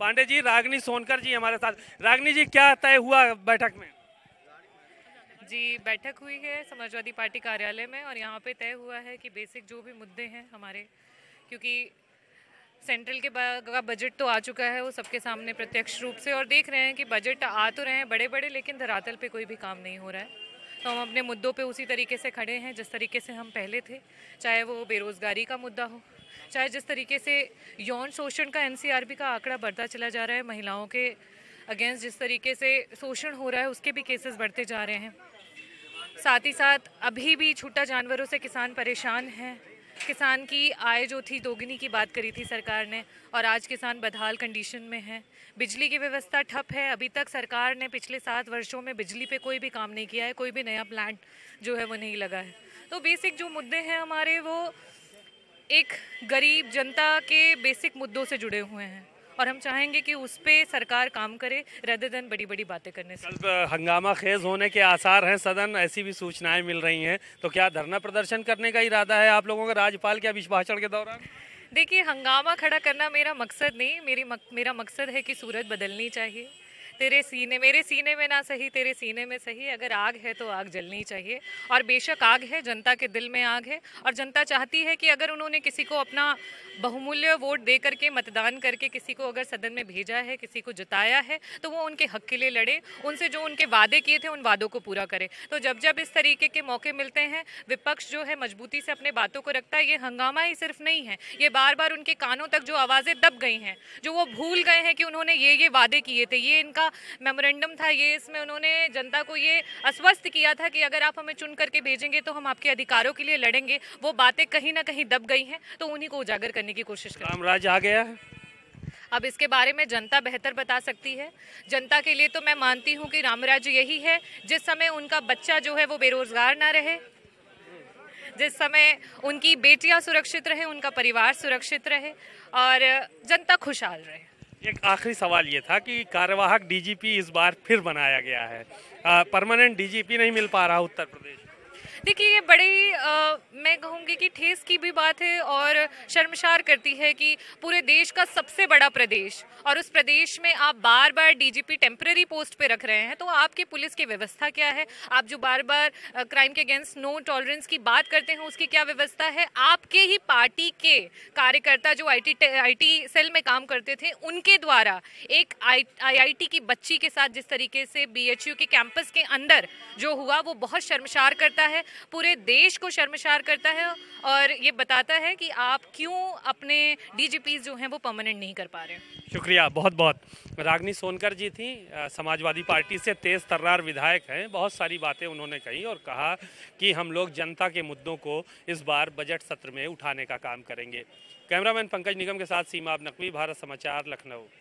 पांडे जी रागनी सोनकर जी हमारे साथ रागनी जी क्या तय हुआ बैठक में जी बैठक हुई है समाजवादी पार्टी कार्यालय में और यहाँ पे तय हुआ है कि बेसिक जो भी मुद्दे हैं हमारे क्योंकि सेंट्रल के का बजट तो आ चुका है वो सबके सामने प्रत्यक्ष रूप से और देख रहे हैं कि बजट आ तो रहे हैं बड़े बड़े लेकिन धरातल पे कोई भी काम नहीं हो रहा है तो हम अपने मुद्दों पे उसी तरीके से खड़े हैं जिस तरीके से हम पहले थे चाहे वो बेरोज़गारी का मुद्दा हो चाहे जिस तरीके से यौन शोषण का एनसीआरबी का आंकड़ा बढ़ता चला जा रहा है महिलाओं के अगेंस्ट जिस तरीके से शोषण हो रहा है उसके भी केसेस बढ़ते जा रहे हैं साथ ही साथ अभी भी छूटा जानवरों से किसान परेशान हैं किसान की आय जो थी दोगुनी की बात करी थी सरकार ने और आज किसान बदहाल कंडीशन में है बिजली की व्यवस्था ठप है अभी तक सरकार ने पिछले सात वर्षों में बिजली पे कोई भी काम नहीं किया है कोई भी नया प्लांट जो है वो नहीं लगा है तो बेसिक जो मुद्दे हैं हमारे वो एक गरीब जनता के बेसिक मुद्दों से जुड़े हुए हैं और हम चाहेंगे कि उस पर सरकार काम करे रद बड़ी बड़ी बातें करने से हंगामा खेज होने के आसार हैं सदन ऐसी भी सूचनाएं मिल रही हैं तो क्या धरना प्रदर्शन करने का इरादा है आप लोगों का राज्यपाल के अभिभाषण के दौरान देखिए हंगामा खड़ा करना मेरा मकसद नहीं मेरी मक, मेरा मकसद है कि सूरत बदलनी चाहिए तेरे सीने मेरे सीने में ना सही तेरे सीने में सही अगर आग है तो आग जलनी चाहिए और बेशक आग है जनता के दिल में आग है और जनता चाहती है कि अगर उन्होंने किसी को अपना बहुमूल्य वोट दे करके मतदान करके किसी को अगर सदन में भेजा है किसी को जताया है तो वो उनके हक के लिए लड़े उनसे जो उनके वादे किए थे उन वादों को पूरा करे तो जब जब इस तरीके के मौके मिलते हैं विपक्ष जो है मजबूती से अपने बातों को रखता है ये हंगामा ही सिर्फ नहीं है ये बार बार उनके कानों तक जो आवाज़ें दब गई हैं जो वो भूल गए हैं कि उन्होंने ये ये वादे किए थे ये इनका मेमोरेंडम था ये इसमें उन्होंने जनता को ये आश्वस्त किया था कि अगर आप हमें चुन करके भेजेंगे तो हम आपके अधिकारों के लिए लड़ेंगे वो बातें कहीं ना कहीं दब गई हैं तो उन्हीं को उजागर करने की कोशिश करें रामराज आ गया है अब इसके बारे में जनता बेहतर बता सकती है जनता के लिए तो मैं मानती हूँ कि रामराज यही है जिस समय उनका बच्चा जो है वो बेरोजगार ना रहे जिस समय उनकी बेटियां सुरक्षित रहे उनका परिवार सुरक्षित रहे और जनता खुशहाल रहे एक आखिरी सवाल ये था कि कार्यवाहक डीजीपी इस बार फिर बनाया गया है परमानेंट डीजीपी नहीं मिल पा रहा उत्तर प्रदेश देखिए ये बड़ी आ, मैं कहूँगी कि ठेस की भी बात है और शर्मशार करती है कि पूरे देश का सबसे बड़ा प्रदेश और उस प्रदेश में आप बार बार डीजीपी टेम्प्रेरी पोस्ट पे रख रहे हैं तो आपकी पुलिस की व्यवस्था क्या है आप जो बार बार क्राइम के अगेंस्ट नो टॉलरेंस की बात करते हैं उसकी क्या व्यवस्था है आपके ही पार्टी के कार्यकर्ता जो आई टी सेल में काम करते थे उनके द्वारा एक आई की बच्ची के साथ जिस तरीके से बी के कैंपस के अंदर जो हुआ वो बहुत शर्मशार करता है पूरे देश को शर्मशार करता है और ये बताता है कि आप क्यों अपने डी जो हैं वो परमानेंट नहीं कर पा रहे शुक्रिया बहुत बहुत रागनी सोनकर जी थी समाजवादी पार्टी से तेज तर्रार विधायक हैं बहुत सारी बातें उन्होंने कही और कहा कि हम लोग जनता के मुद्दों को इस बार बजट सत्र में उठाने का काम करेंगे कैमरामैन पंकज निगम के साथ सीमा अब नकवी भारत समाचार लखनऊ